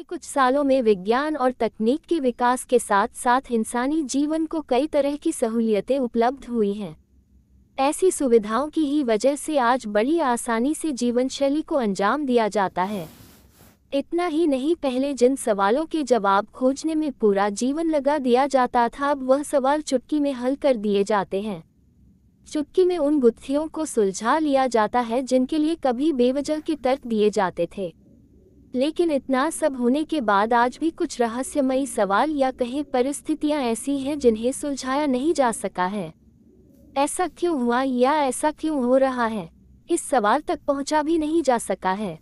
बीते कुछ सालों में विज्ञान और तकनीक के विकास के साथ साथ इंसानी जीवन को कई तरह की सहूलियतें उपलब्ध हुई हैं ऐसी सुविधाओं की ही वजह से आज बड़ी आसानी से जीवन शैली को अंजाम दिया जाता है इतना ही नहीं पहले जिन सवालों के जवाब खोजने में पूरा जीवन लगा दिया जाता था अब वह सवाल चुटकी में हल कर दिए जाते हैं चुटकी में उन गुत्थियों को सुलझा लिया जाता है जिनके लिए कभी बेवजह के तर्क दिए जाते थे लेकिन इतना सब होने के बाद आज भी कुछ रहस्यमयी सवाल या कहीं परिस्थितियां ऐसी हैं जिन्हें सुलझाया नहीं जा सका है ऐसा क्यों हुआ या ऐसा क्यों हो रहा है इस सवाल तक पहुंचा भी नहीं जा सका है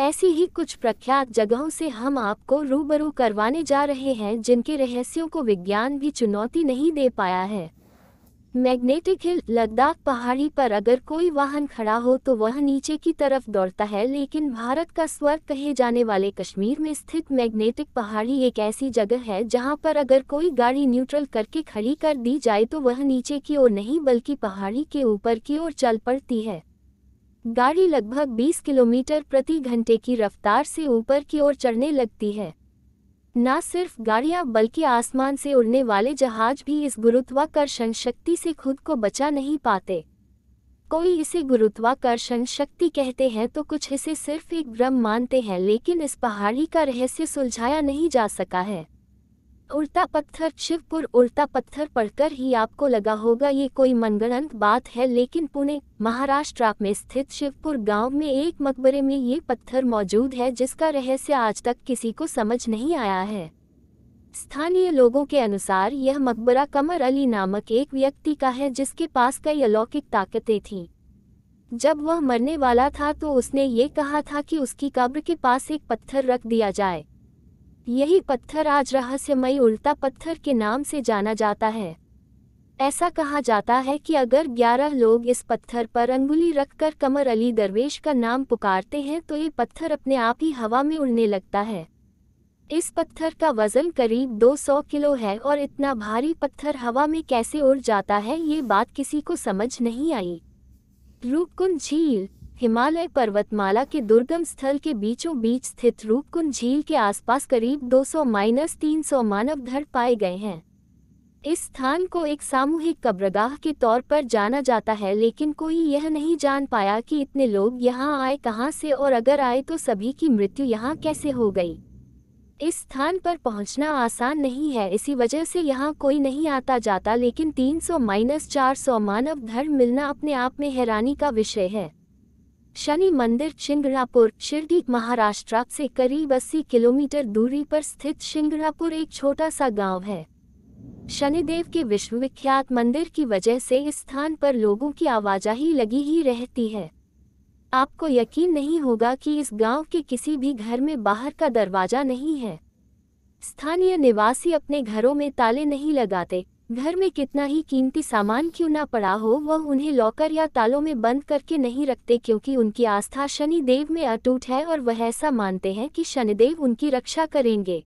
ऐसी ही कुछ प्रख्यात जगहों से हम आपको रूबरू करवाने जा रहे हैं जिनके रहस्यों को विज्ञान भी चुनौती नहीं दे पाया है मैग्नेटिक हिल लद्दाख पहाड़ी पर अगर कोई वाहन खड़ा हो तो वह नीचे की तरफ दौड़ता है लेकिन भारत का स्वर्ग कहे जाने वाले कश्मीर में स्थित मैग्नेटिक पहाड़ी एक ऐसी जगह है जहां पर अगर कोई गाड़ी न्यूट्रल करके खड़ी कर दी जाए तो वह नीचे की ओर नहीं बल्कि पहाड़ी के ऊपर की ओर चल पड़ती है गाड़ी लगभग 20 किलोमीटर प्रति घंटे की रफ्तार से ऊपर की ओर चढ़ने लगती है न सिर्फ गाड़ियां बल्कि आसमान से उड़ने वाले जहाज भी इस गुरुत्वाकर्षण शक्ति से खुद को बचा नहीं पाते कोई इसे गुरुत्वाकर्षण शक्ति कहते हैं तो कुछ इसे सिर्फ एक भ्रम मानते हैं लेकिन इस पहाड़ी का रहस्य सुलझाया नहीं जा सका है उल्टा पत्थर शिवपुर उल्टा पत्थर पढ़कर ही आपको लगा होगा ये कोई मनगणंत बात है लेकिन पुणे महाराष्ट्र में स्थित शिवपुर गांव में एक मकबरे में ये पत्थर मौजूद है जिसका रहस्य आज तक किसी को समझ नहीं आया है स्थानीय लोगों के अनुसार यह मकबरा कमर अली नामक एक व्यक्ति का है जिसके पास कई अलौकिक ताकतें थीं जब वह मरने वाला था तो उसने ये कहा था कि उसकी कब्र के पास एक पत्थर रख दिया जाए यही पत्थर आज रहस्यमय उल्टा पत्थर के नाम से जाना जाता है ऐसा कहा जाता है कि अगर 11 लोग इस पत्थर पर अंगुली रखकर कमर अली दरवेश का नाम पुकारते हैं तो ये पत्थर अपने आप ही हवा में उड़ने लगता है इस पत्थर का वजन करीब 200 किलो है और इतना भारी पत्थर हवा में कैसे उड़ जाता है ये बात किसी को समझ नहीं आई रूपकुंड झील हिमालय पर्वतमाला के दुर्गम स्थल के बीचों बीच स्थित रूपकुंड झील के आसपास करीब 200 माइनस तीन मानव धड़ पाए गए हैं इस स्थान को एक सामूहिक कब्रगाह के तौर पर जाना जाता है लेकिन कोई यह नहीं जान पाया कि इतने लोग यहाँ आए कहाँ से और अगर आए तो सभी की मृत्यु यहाँ कैसे हो गई इस स्थान पर पहुंचना आसान नहीं है इसी वजह से यहाँ कोई नहीं आता जाता लेकिन 300 माइनस चार मानव धर्म मिलना अपने आप में हैरानी का विषय है शनि मंदिर शिंगरापुर शिरडी महाराष्ट्र से करीब 80 किलोमीटर दूरी पर स्थित शिंगरापुर एक छोटा सा गांव है शनिदेव के विश्वविख्यात मंदिर की वजह से इस स्थान पर लोगों की आवाजाही लगी ही रहती है आपको यकीन नहीं होगा कि इस गांव के किसी भी घर में बाहर का दरवाजा नहीं है स्थानीय निवासी अपने घरों में ताले नहीं लगाते घर में कितना ही कीमती सामान क्यों ना पड़ा हो वह उन्हें लॉकर या तालों में बंद करके नहीं रखते क्योंकि उनकी आस्था शनिदेव में अटूट है और वह ऐसा मानते हैं कि शनिदेव उनकी रक्षा करेंगे